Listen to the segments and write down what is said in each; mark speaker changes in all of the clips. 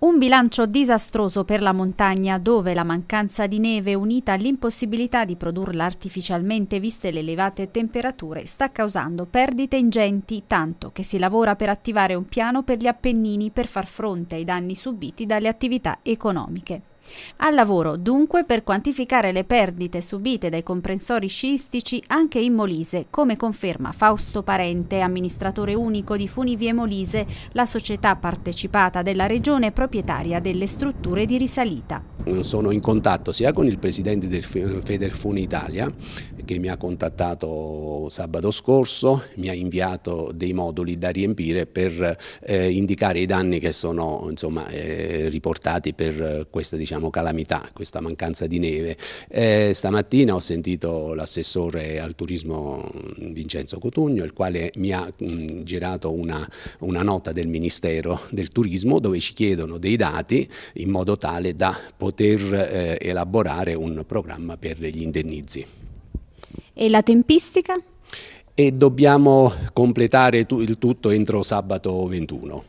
Speaker 1: Un bilancio disastroso per la montagna dove la mancanza di neve unita all'impossibilità di produrla artificialmente viste le elevate temperature sta causando perdite ingenti, tanto che si lavora per attivare un piano per gli Appennini per far fronte ai danni subiti dalle attività economiche. Al lavoro, dunque, per quantificare le perdite subite dai comprensori sciistici anche in Molise, come conferma Fausto Parente, amministratore unico di Funivie Molise, la società partecipata della regione proprietaria delle strutture di risalita.
Speaker 2: Sono in contatto sia con il presidente del Federfun Italia, che mi ha contattato sabato scorso, mi ha inviato dei moduli da riempire per eh, indicare i danni che sono insomma, eh, riportati per questa diciamo, calamità, questa mancanza di neve. Eh, stamattina ho sentito l'assessore al turismo mm, Vincenzo Cotugno, il quale mi ha mh, mm, girato una, una nota del Ministero del Turismo dove ci chiedono dei dati in modo tale da poter eh, elaborare un programma per gli indennizi.
Speaker 1: E la tempistica?
Speaker 2: E dobbiamo completare il tutto entro sabato 21.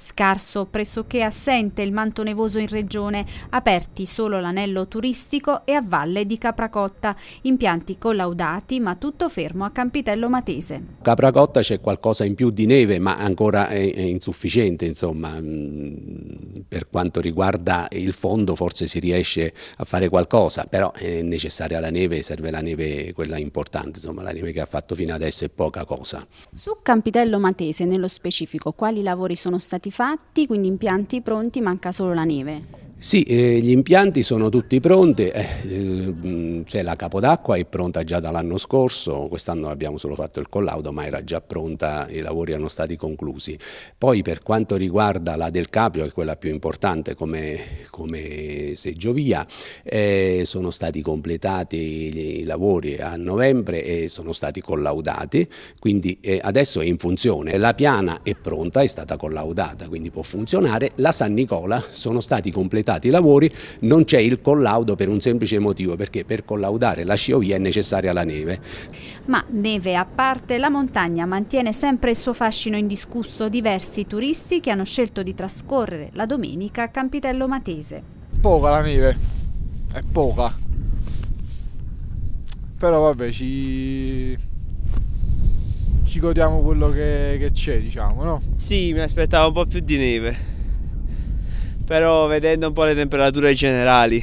Speaker 1: Scarso, pressoché assente il manto nevoso in regione, aperti solo l'anello turistico e a valle di Capracotta, impianti collaudati ma tutto fermo a Campitello Matese.
Speaker 2: Capracotta c'è qualcosa in più di neve ma ancora è, è insufficiente, insomma, mm, per quanto riguarda il fondo forse si riesce a fare qualcosa, però è necessaria la neve, serve la neve quella importante, insomma la neve che ha fatto fino adesso è poca cosa.
Speaker 1: Su Campitello Matese nello specifico quali lavori sono stati impianti fatti, quindi impianti pronti, manca solo la neve.
Speaker 2: Sì, eh, gli impianti sono tutti pronti, eh, eh, cioè la Capodacqua è pronta già dall'anno scorso, quest'anno abbiamo solo fatto il collaudo ma era già pronta, i lavori erano stati conclusi. Poi per quanto riguarda la del Caprio, che è quella più importante come, come seggiovia, eh, sono stati completati i lavori a novembre e sono stati collaudati, quindi eh, adesso è in funzione. La piana è pronta, è stata collaudata, quindi può funzionare. La San Nicola sono stati completati progettati i lavori non c'è il collaudo per un semplice motivo, perché per collaudare la sciovia è necessaria la neve.
Speaker 1: Ma neve a parte, la montagna mantiene sempre il suo fascino indiscusso. Diversi turisti che hanno scelto di trascorrere la domenica a Campitello Matese.
Speaker 2: Poca la neve, è poca. Però vabbè, ci ci godiamo quello che c'è, diciamo, no?
Speaker 1: Sì, mi aspettavo un po' più di neve però vedendo un po' le temperature generali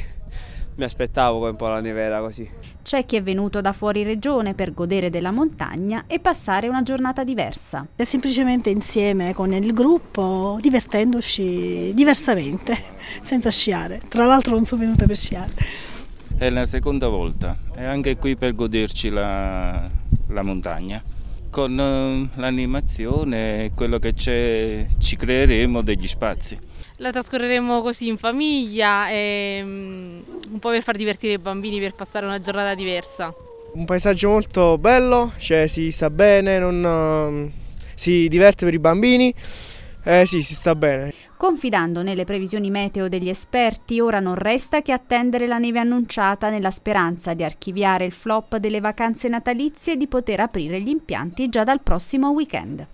Speaker 1: mi aspettavo un po' la nevera così. C'è chi è venuto da fuori regione per godere della montagna e passare una giornata diversa. È Semplicemente insieme con il gruppo, divertendoci diversamente, senza sciare. Tra l'altro non sono venuta per sciare. È la seconda volta, e anche qui per goderci la, la montagna. Con eh, l'animazione, quello che c'è, ci creeremo degli spazi. La trascorreremo così in famiglia, e, ehm, un po' per far divertire i bambini, per passare una giornata diversa. Un paesaggio molto bello, cioè si sa bene, non, ehm, si diverte per i bambini eh sì, si sta bene. Confidando nelle previsioni meteo degli esperti, ora non resta che attendere la neve annunciata nella speranza di archiviare il flop delle vacanze natalizie e di poter aprire gli impianti già dal prossimo weekend.